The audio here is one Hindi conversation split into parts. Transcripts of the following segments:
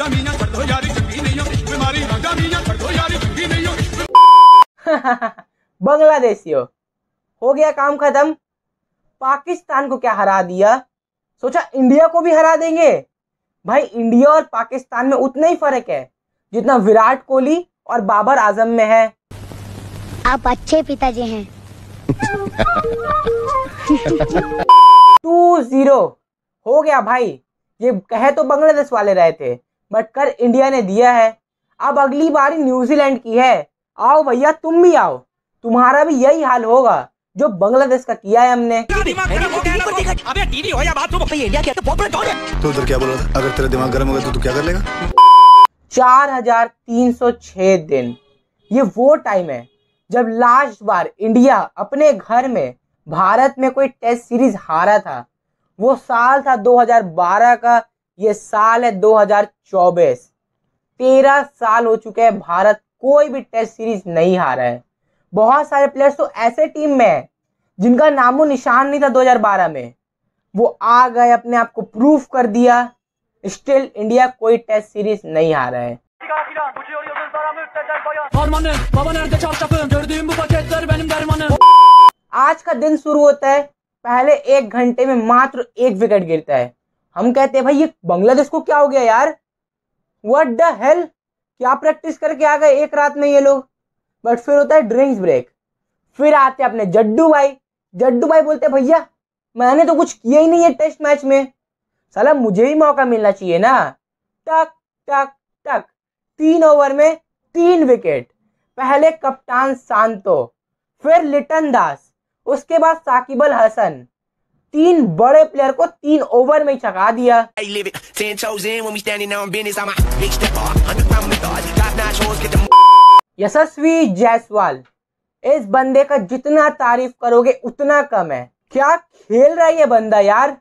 राजा बांग्लादेशियों हो गया काम खत्म पाकिस्तान को क्या हरा दिया सोचा इंडिया को भी हरा देंगे भाई इंडिया और पाकिस्तान में उतना ही फर्क है जितना विराट कोहली और बाबर आजम में है आप अच्छे पिताजी हैं टू जीरो हो गया भाई ये कहे तो बांग्लादेश वाले रहे थे बट कर इंडिया ने दिया है अब अगली बारी न्यूजीलैंड की है आओ भैया तुम भी आओ तुम्हारा भी यही हाल होगा जो बांग्लादेश का किया है हमने तो? तो, तो उधर क्या बोल था अगर तेरा दिमाग गर्म होगा तो तू क्या कर लेगा चार हजार तीन सौ छह दिन ये वो टाइम है जब लास्ट बार इंडिया अपने घर में भारत में कोई टेस्ट सीरीज हारा था वो साल था 2012 का ये साल है 2024 तेरह साल हो चुके हैं भारत कोई भी टेस्ट सीरीज नहीं हारा है बहुत सारे प्लेयर्स तो ऐसे टीम में है जिनका नामो निशान नहीं था 2012 में वो आ गए अपने आप को प्रूफ कर दिया स्टिल इंडिया कोई टेस्ट सीरीज नहीं हारा है आज का दिन शुरू होता है पहले एक घंटे में मात्र एक विकेट गिरता है हम कहते हैं भाई ये बांग्लादेश को क्या हो गया यार वट द हेल क्या प्रैक्टिस करके आ गए एक रात में ये लोग बट फिर होता है ड्रिंक्स ब्रेक फिर आते अपने जड्डू भाई जड्डू भाई बोलते भैया मैंने तो कुछ किया ही नहीं है टेस्ट मैच में साला मुझे ही मौका मिलना चाहिए ना टक टक टक तीन ओवर में तीन विकेट पहले कप्तान सांतो फिर लिटन दास उसके बाद साकिब अल हसन तीन बड़े प्लेयर को तीन ओवर में चका दिया यशस्वी जायसवाल इस बंदे का जितना तारीफ करोगे उतना कम है क्या खेल रहा है ये बंदा यार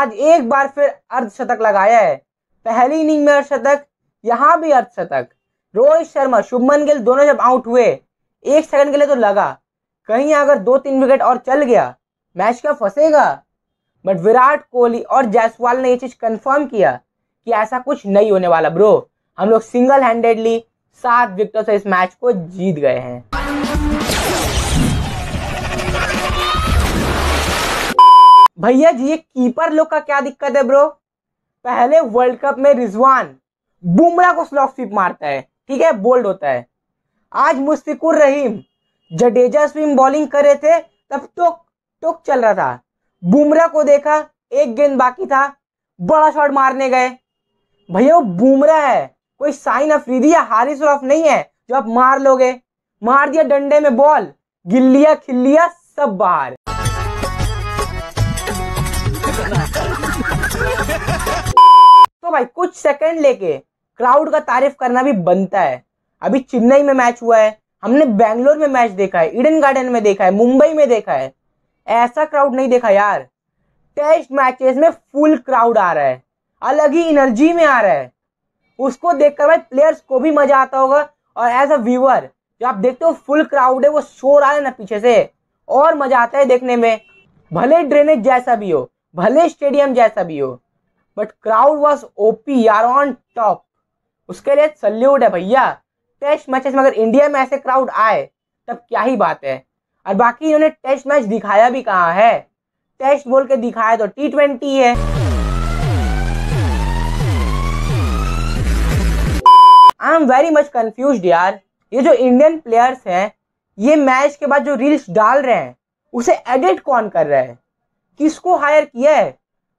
आज एक बार फिर अर्धशतक लगाया है पहली इनिंग में अर्धशतक यहाँ भी अर्धशतक रोहित शर्मा शुभमन गिल दोनों जब आउट हुए एक सेकंड के लिए तो लगा कहीं अगर दो तीन विकेट और चल गया मैच का फंसेगा बट विराट कोहली और जायसवाल ने ये चीज़ कंफर्म किया कि ऐसा कुछ नहीं होने वाला ब्रो हम लोग सिंगल हैंडेडली सात विकेटों से इस मैच को जीत गए हैं भैया जी ये कीपर लोग का क्या दिक्कत है ब्रो पहले वर्ल्ड कप में रिजवान बुमरा को स्लॉक स्वीप मारता है ठीक है बोल्ड होता है आज मुस्तिकुर रहीम जडेजा स्विम बॉलिंग कर रहे थे तब तो टोक चल रहा था बुमरा को देखा एक गेंद बाकी था बड़ा शॉट मारने गए भैया वो बुमरा है कोई साइन रिदी या हारिस रफ नहीं है जो आप मार लोगे मार दिया डंडे में बॉल गिल्लिया खिल्लिया सब बाहर तो भाई कुछ सेकंड लेके क्राउड का तारीफ करना भी बनता है अभी चेन्नई में मैच हुआ है हमने बैंगलोर में मैच देखा है ईडन गार्डन में देखा है मुंबई में देखा है ऐसा क्राउड नहीं देखा यार टेस्ट मैचेस में फुल क्राउड आ रहा है अलग ही एनर्जी में आ रहा है उसको देखकर भाई प्लेयर्स को भी मजा आता होगा और एज अ व्यूअर जो आप देखते हो फुल क्राउड है वो शोर आ रहा है ना पीछे से और मजा आता है देखने में भले ड्रेनेज जैसा भी हो भले स्टेडियम जैसा भी हो बट क्राउड वॉज ओपी आर ऑन टॉप उसके लिए सल्यूट है भैया टेस्ट मैचेस में अगर इंडिया में ऐसे क्राउड आए तब क्या ही बात है और बाकी इन्होंने टेस्ट मैच दिखाया भी कहा है टेस्ट बोल के दिखाया तो टी ट्वेंटी है I am very much confuse यार ये जो इंडियन प्लेयर्स हैं ये मैच के बाद जो रील्स डाल रहे हैं उसे एडिट कौन कर रहा है किसको हायर किया है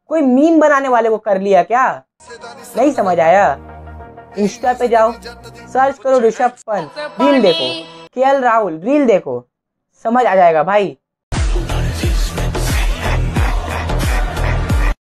कोई मीम बनाने वाले को कर लिया क्या नहीं समझ आया इंस्टा पे जाओ सर्च करो ऋषभ पंत रील देखो के राहुल रील देखो समझ आ जाएगा भाई